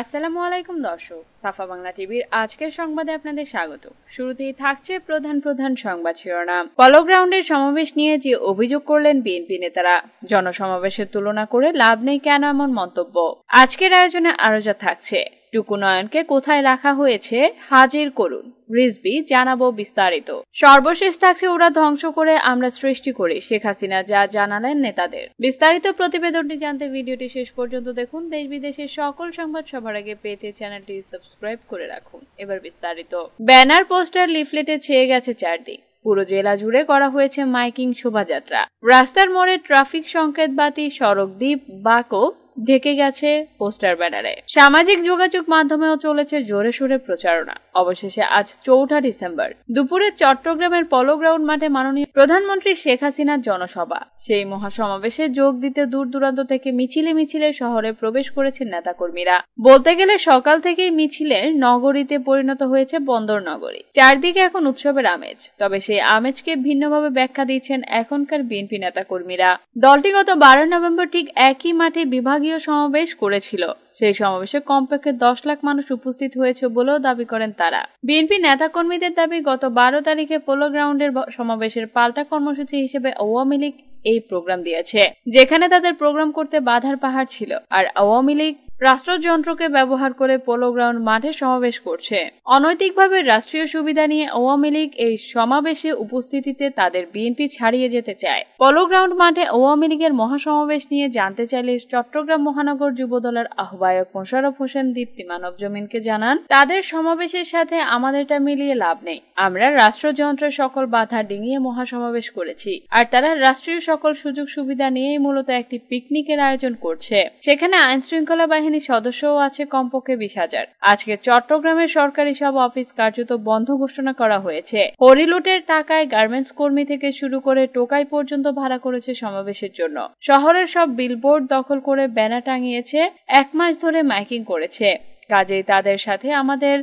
আসসালামু আলাইকুম দর্শক সাফা বাংলা টিভির আজকের সংবাদে আপনাদের স্বাগত শুরুতেই থাকছে প্রধান প্রধান সংবাদ শিরোনাম পলো গ্রাউন্ডের সমাবেশ নিয়ে যে অভিযোগ করলেন বিএনপি নেতারা জনসমাবেশের তুলনা করে লাভ নেই কেন এমন মন্তব্য আজকের আয়োজনে আরো যা থাকছে টুকুনয়নকে কোথায় রাখা হয়েছে হাজির করুন রিজবি জানাবো বিস্তারিত সর্বশেষ থাকছে ওরা ধ্বংস করে আমরা সৃষ্টি করি শেখ হাসিনা যা জানালেন নেতাদের বিস্তারিত প্রতিবেদনটি জানতে ভিডিওটি শেষ পর্যন্ত দেখুন দেশ বিদেশের সকল সংবাদ সবার আগে পেতে চ্যানেলটি সাবস্ক্রাইব করে রাখুন এবার বিস্তারিত ব্যানার পোস্টার লিফলেটে ছেয়ে গেছে চারদিক পুরো জেলা জুড়ে করা হয়েছে মাইকিং শোভাযাত্রা রাস্তার মোড়ে ট্রাফিক সংকেত বাতি সড়ক দ্বীপ বাকো ঢেকে গেছে পোস্টার ব্যানারে সামাজিক যোগাযোগ মাধ্যমেও চলেছে জোরে সোরে প্রচারণা অবশেষে আজ চৌঠা ডিসেম্বর দুপুরে চট্টগ্রামের পলো গ্রাউন্ড মাঠে মাননীয় প্রধানমন্ত্রী শেখ হাসিনার জনসভা সেই মহাসমাবেশে যোগ দিতে দূর দূরান্ত থেকে মিছিলে মিছিলে শহরে প্রবেশ করেছেন নেতাকর্মীরা বলতে গেলে সকাল থেকেই মিছিলে নগরীতে পরিণত হয়েছে বন্দর নগরী চারদিকে এখন উৎসবের আমেজ তবে সেই আমেজকে ভিন্নভাবে ব্যাখ্যা দিয়েছেন এখনকার বিএনপি নেতাকর্মীরা দলটি গত বারো নভেম্বর ঠিক একই মাঠে বিভাগ জনসংঘীয় সমাবেশ করেছিল সেই সমাবেশে কমপক্ষে দশ লাখ মানুষ উপস্থিত হয়েছে বলেও দাবি করেন তারা বিএনপি নেতাকর্মীদের দাবি গত বারো তারিখে পোলো গ্রাউন্ডের সমাবেশের পাল্টা কর্মসূচি হিসেবে আওয়ামী লীগ এই প্রোগ্রাম দিয়েছে যেখানে তাদের প্রোগ্রাম করতে বাধার পাহাড় ছিল আর আওয়ামী লীগ রাষ্ট্রযন্ত্রকে ব্যবহার করে পোলো গ্রাউন্ড মাঠে সমাবেশ করছে অনৈতিকভাবে রাষ্ট্রীয় সুবিধা নিয়ে আওয়ামী লীগ এই সমাবেশে উপস্থিতিতে তাদের বিএনপি ছাড়িয়ে যেতে চায় পোলো গ্রাউন্ড মাঠে আওয়ামী লীগের মহাসমাবেশ নিয়ে জানতে চাইলে চট্টগ্রাম মহানগর যুবদলের আহ্বায়ক মোশারফ হোসেন দীপ্তি মানব জমিনকে জানান তাদের সমাবেশের সাথে আমাদেরটা মিলিয়ে লাভ নেই আমরা রাষ্ট্রযন্ত্রের সকল বাধা ডিঙিয়ে মহাসমাবেশ করেছি আর তারা রাষ্ট্রীয় সকল সুযোগ সুবিধা নিয়েই মূলত একটি পিকনিকের আয়োজন করছে সেখানে আইনশৃঙ্খলা বাহিনী সেনাবাহিনীর সদস্যও আছে কমপক্ষে বিশ হাজার আজকে চট্টগ্রামের সরকারি সব অফিস কার্যত বন্ধ ঘোষণা করা হয়েছে হরিলুটের টাকায় গার্মেন্টস কর্মী থেকে শুরু করে টোকাই পর্যন্ত ভাড়া করেছে সমাবেশের জন্য শহরের সব বিলবোর্ড দখল করে ব্যানার টাঙিয়েছে এক মাস ধরে মাইকিং করেছে কাজেই তাদের সাথে আমাদের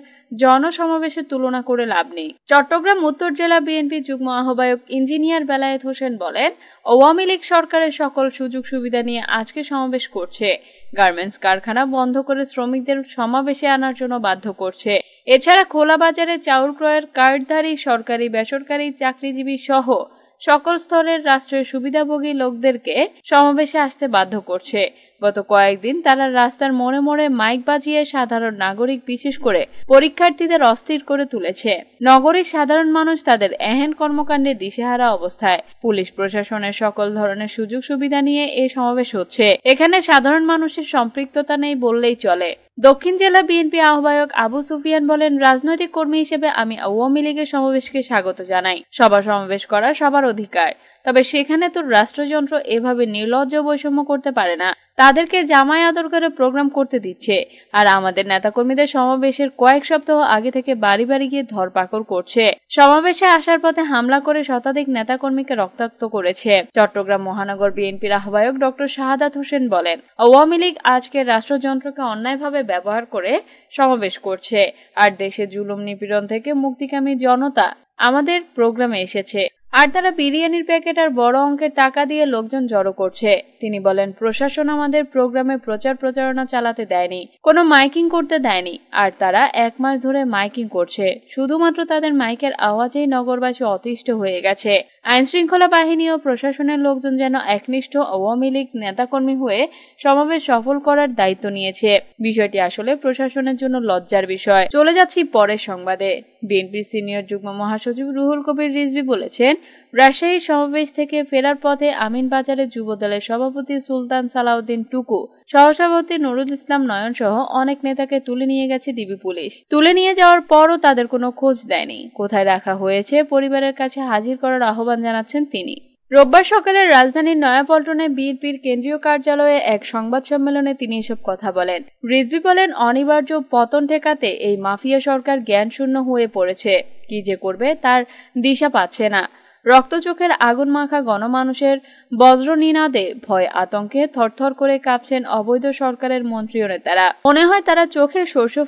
জনসমাবেশের তুলনা করে লাভ নেই চট্টগ্রাম উত্তর জেলা বিএনপি যুগ্ম আহ্বায়ক ইঞ্জিনিয়ার বেলায়েত হোসেন বলেন আওয়ামী লীগ সরকারের সকল সুযোগ সুবিধা নিয়ে আজকে সমাবেশ করছে গার্মেন্টস কারখানা বন্ধ করে শ্রমিকদের সমাবেশে আনার জন্য বাধ্য করছে এছাড়া খোলা বাজারে চাউল ক্রয়ের কার্ডধারী সরকারি বেসরকারি চাকরিজীবী সহ সকল স্তরের রাষ্ট্রের সুবিধাভোগী লোকদেরকে সমাবেশে আসতে বাধ্য করছে গত কয়েকদিন তারা রাস্তার মোড়ে মোড়ে মাইক বাজিয়ে সাধারণ নাগরিক বিশেষ করে পরীক্ষার্থীদের অস্থির করে তুলেছে নগরীর সাধারণ মানুষ তাদের এহেন কর্মকাণ্ডে দিশেহারা অবস্থায় পুলিশ প্রশাসনের সকল ধরনের সুযোগ সুবিধা নিয়ে এ সমাবেশ হচ্ছে এখানে সাধারণ মানুষের সম্পৃক্ততা নেই বললেই চলে দক্ষিণ জেলা বিএনপি আহ্বায়ক আবু সুফিয়ান বলেন রাজনৈতিক কর্মী হিসেবে আমি আওয়ামী লীগের সমাবেশকে স্বাগত জানাই সবার সমাবেশ করা সবার অধিকার তবে সেখানে তোর রাষ্ট্রযন্ত্র এভাবে নির্লজ্জ বৈষম্য করতে পারে না তাদেরকে জামাই আদর করে প্রোগ্রাম করতে দিচ্ছে আর আমাদের নেতাকর্মীদের সমাবেশের কয়েক সপ্তাহ আগে থেকে বাড়ি বাড়ি গিয়ে ধরপাকড় করছে সমাবেশে আসার পথে হামলা করে শতাধিক নেতাকর্মীকে রক্তাক্ত করেছে চট্টগ্রাম মহানগর বিএনপির আহ্বায়ক ডক্টর শাহাদাত হোসেন বলেন আওয়ামী লীগ আজকে রাষ্ট্রযন্ত্রকে অন্যায়ভাবে ব্যবহার করে সমাবেশ করছে আর দেশে জুলুম নিপীড়ন থেকে মুক্তিকামী জনতা আমাদের প্রোগ্রামে এসেছে আর তারা বিরিয়ানির প্যাকেট আর বড় অঙ্কের টাকা দিয়ে লোকজন জড়ো করছে তিনি বলেন প্রশাসন আমাদের প্রোগ্রামে প্রচার প্রচারণা চালাতে দেয়নি কোনো মাইকিং করতে দেয়নি আর তারা এক মাস ধরে মাইকিং করছে শুধুমাত্র তাদের মাইকের আওয়াজেই নগরবাসী অতিষ্ঠ হয়ে গেছে আইন শৃঙ্খলা বাহিনী ও প্রশাসনের লোকজন যেন একনিষ্ঠ আওয়ামী লীগ নেতাকর্মী হয়ে সমাবেশ সফল করার দায়িত্ব নিয়েছে বিষয়টি আসলে প্রশাসনের জন্য লজ্জার বিষয় চলে যাচ্ছি পরের সংবাদে বিএনপির সিনিয়র যুগ্ম মহাসচিব রুহুল কবির রিজভি বলেছেন রাজশাহী সমাবেশ থেকে ফেরার পথে বাজারে যুবদলের সভাপতি সুলতান সালাউদ্দিন টুকু সহসভাপতি নুরুল ইসলাম নয়ন সহ অনেক নেতাকে তুলে নিয়ে গেছে ডিবি পুলিশ তুলে নিয়ে যাওয়ার পরও তাদের কোনো খোঁজ দেয়নি কোথায় রাখা হয়েছে পরিবারের কাছে হাজির করার আহ্বান জানাচ্ছেন তিনি রোববার সকালে রাজধানীর নয়াপল্টনে বিএনপির কেন্দ্রীয় কার্যালয়ে এক সংবাদ সম্মেলনে তিনি এসব কথা বলেন রিজবি বলেন অনিবার্য পতন ঠেকাতে এই মাফিয়া সরকার জ্ঞানশূন্য হয়ে পড়েছে কি যে করবে তার দিশা পাচ্ছে না রক্তচোখের আগুন মাখা গণমানুষের বজ্রনীনাদে ভয় আতঙ্কে থরথর করে কাঁপছেন অবৈধ সরকারের মন্ত্রী ও নেতারা মনে হয় তারা চোখে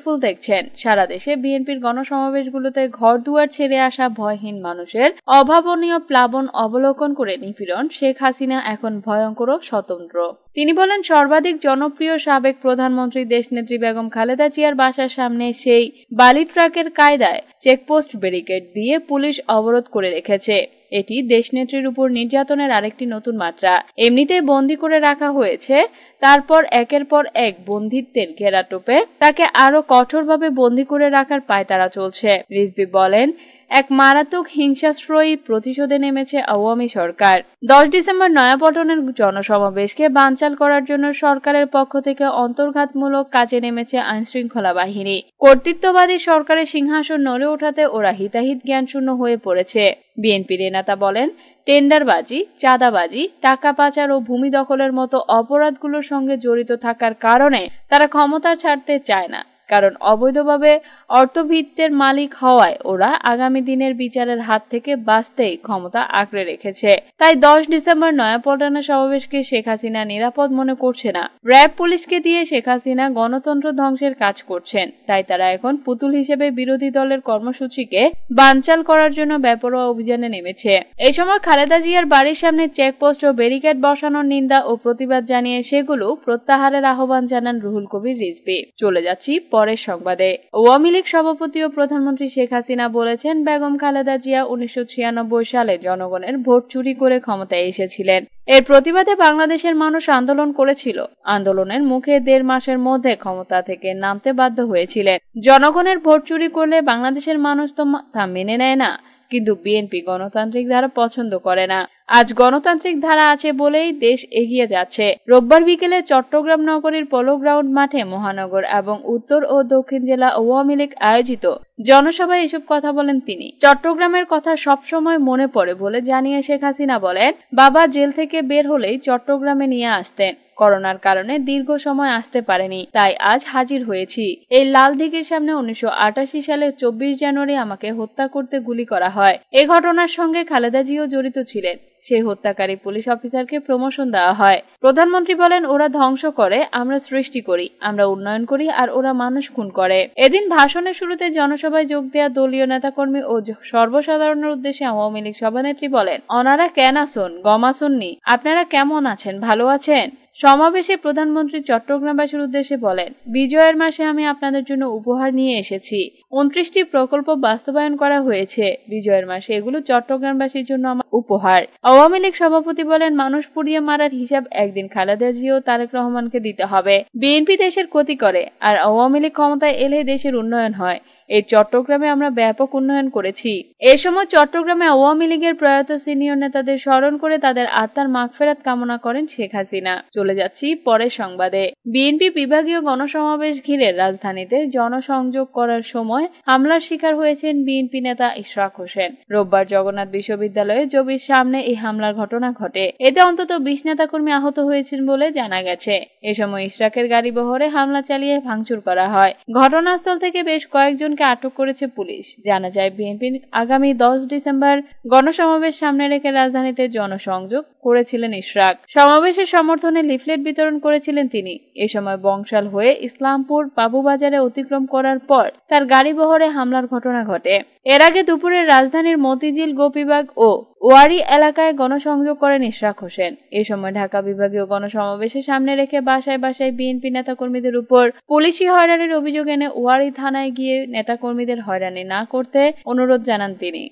ফুল দেখছেন সারা দেশে বিএনপির গণসমাবেশগুলোতে ঘর দুয়ার ছেড়ে আসা ভয়হীন মানুষের অভাবনীয় প্লাবন অবলোকন করে নিপীড়ন শেখ হাসিনা এখন ভয়ঙ্কর স্বতন্ত্র তিনি বলেন সর্বাধিক জনপ্রিয় সাবেক প্রধানমন্ত্রী দেশনেত্রী বেগম খালেদা জিয়ার বাসার সামনে সেই বালি ট্রাকের কায়দায় চেকপোস্ট ব্যারিকেড দিয়ে পুলিশ অবরোধ করে রেখেছে এটি দেশনেত্রীর উপর নির্যাতনের আরেকটি নতুন নতুন মাত্রা এমনিতে বন্দি করে রাখা হয়েছে তারপর একের পর এক বন্দিত্বের ঘেরাটোপে তাকে আরো কঠোরভাবে বন্দি করে রাখার পায়তারা চলছে রিজবি বলেন এক মারাত্মক হিংসাশ্রয়ী প্রতিশোধে নেমেছে আওয়ামী সরকার দশ ডিসেম্বর নয়াপটনের জনসমাবেশকে বানচাল করার জন্য সরকারের পক্ষ থেকে অন্তর্ঘাতমূলক কাজে নেমেছে আইনশৃঙ্খলা বাহিনী কর্তৃত্ববাদী সরকারের সিংহাসন নড়ে ওঠাতে ওরা হিতাহিত জ্ঞানশূন্য হয়ে পড়েছে বিএনপির নেতা বলেন টেন্ডারবাজি চাঁদাবাজি টাকা পাচার ও ভূমি দখলের মতো অপরাধগুলোর সঙ্গে জড়িত থাকার কারণে তারা ক্ষমতা ছাড়তে চায় না কারণ অবৈধভাবে অর্থভিত্তের মালিক হওয়ায় ওরা আগামী দিনের বিচারের হাত থেকে বাঁচতেই ক্ষমতা আঁকড়ে রেখেছে তাই দশ ডিসেম্বর নয়াপল্টনা সমাবেশকে শেখ হাসিনা নিরাপদ মনে করছে না র্যাব পুলিশকে দিয়ে শেখ হাসিনা গণতন্ত্র ধ্বংসের কাজ করছেন তাই তারা এখন পুতুল হিসেবে বিরোধী দলের কর্মসূচিকে বানচাল করার জন্য বেপরোয়া অভিযানে নেমেছে এই সময় খালেদা জিয়ার বাড়ির সামনে চেকপোস্ট ও ব্যারিকেড বসানোর নিন্দা ও প্রতিবাদ জানিয়ে সেগুলো প্রত্যাহারের আহ্বান জানান রুহুল কবির রিজবি চলে যাচ্ছি পরের সংবাদে আওয়ামী লীগ সভাপতি ও প্রধানমন্ত্রী শেখ হাসিনা বলেছেন বেগম খালেদা জিয়া উনিশশো সালে জনগণের ভোট চুরি করে ক্ষমতায় এসেছিলেন এর প্রতিবাদে বাংলাদেশের মানুষ আন্দোলন করেছিল আন্দোলনের মুখে দেড় মাসের মধ্যে ক্ষমতা থেকে নামতে বাধ্য হয়েছিলেন জনগণের ভোট চুরি করলে বাংলাদেশের মানুষ তো তা মেনে নেয় না কিন্তু বিএনপি গণতান্ত্রিক ধারা পছন্দ করে না আজ গণতান্ত্রিক ধারা আছে বলেই দেশ এগিয়ে যাচ্ছে রোববার বিকেলে চট্টগ্রাম নগরীর পলো গ্রাউন্ড মাঠে মহানগর এবং উত্তর ও দক্ষিণ জেলা আওয়ামী লীগ আয়োজিত জনসভায় এসব কথা বলেন তিনি চট্টগ্রামের কথা সবসময় মনে পড়ে বলে জানিয়ে শেখ হাসিনা বলেন বাবা জেল থেকে বের হলেই চট্টগ্রামে নিয়ে আসতেন করোনার কারণে দীর্ঘ সময় আসতে পারেনি তাই আজ হাজির হয়েছি এই লাল দিঘির সামনে উনিশশো সালে চব্বিশ জানুয়ারি আমাকে হত্যা করতে গুলি করা হয় এ ঘটনার সঙ্গে খালেদা জিও জড়িত ছিলেন সেই হত্যাকারী পুলিশ অফিসারকে প্রমোশন দেওয়া হয় প্রধানমন্ত্রী বলেন ওরা ধ্বংস করে আমরা সৃষ্টি করি আমরা উন্নয়ন করি আর ওরা মানুষ খুন করে এদিন ভাষণের শুরুতে জনসভায় যোগ দেওয়া দলীয় নেতাকর্মী ও সর্বসাধারণের উদ্দেশ্যে আওয়ামী লীগ সভানেত্রী বলেন অনারা কেন আসন গমাসননি আপনারা কেমন আছেন ভালো আছেন সমাবেশে প্রধানমন্ত্রী চট্টগ্রামবাসীর উদ্দেশ্যে বলেন বিজয়ের মাসে আমি আপনাদের জন্য উপহার নিয়ে এসেছি উনত্রিশটি প্রকল্প বাস্তবায়ন করা হয়েছে বিজয়ের মাসে এগুলো চট্টগ্রামবাসীর জন্য উপহার আওয়ামী লীগ সভাপতি বলেন মানুষ পুড়িয়ে মারার হিসাব একদিন খালেদা জিও তারেক রহমানকে দিতে হবে বিএনপি দেশের ক্ষতি করে আর আওয়ামী লীগ ক্ষমতায় এলে দেশের উন্নয়ন হয় এই চট্টগ্রামে আমরা ব্যাপক উন্নয়ন করেছি এ সময় চট্টগ্রামে আওয়ামী লীগের প্রয়াত সিনিয়র নেতাদের স্মরণ করে তাদের আত্মার মাগফেরাত কামনা করেন শেখ হাসিনা চলে যাচ্ছি পরের সংবাদে বিএনপি বিভাগীয় গণসমাবেশ ঘিরে রাজধানীতে জনসংযোগ করার সময় হামলার শিকার হয়েছেন বিএনপি নেতা ইশরাক হোসেন রোববার জগন্নাথ বিশ্ববিদ্যালয়ে জবির সামনে এই হামলার ঘটনা ঘটে এতে অন্তত বিশ নেতা কর্মী আহত হয়েছেন বলে জানা গেছে এ সময় ইশরাকের গাড়ি বহরে হামলা চালিয়ে ভাঙচুর করা হয় ঘটনাস্থল থেকে বেশ কয়েকজন দুজনকে আটক করেছে পুলিশ জানা যায় বিএনপি আগামী দশ ডিসেম্বর গণসমাবেশ সামনে রেখে রাজধানীতে জনসংযোগ করেছিলেন ইশরাক সমাবেশের সমর্থনে লিফলেট বিতরণ করেছিলেন তিনি এ সময় বংশাল হয়ে ইসলামপুর বাবুবাজারে অতিক্রম করার পর তার গাড়ি বহরে হামলার ঘটনা ঘটে এর আগে দুপুরে রাজধানীর মতিঝিল গোপীবাগ ও ওয়ারি এলাকায় গণসংযোগ করেন ইশরাক হোসেন এ সময় ঢাকা বিভাগীয় গণসমাবেশে সামনে রেখে বাসায় বাসায় বিএনপি নেতাকর্মীদের উপর পুলিশি হয়রানির অভিযোগ এনে ওয়ারি থানায় গিয়ে নেতাকর্মীদের হয়রানি না করতে অনুরোধ জানান তিনি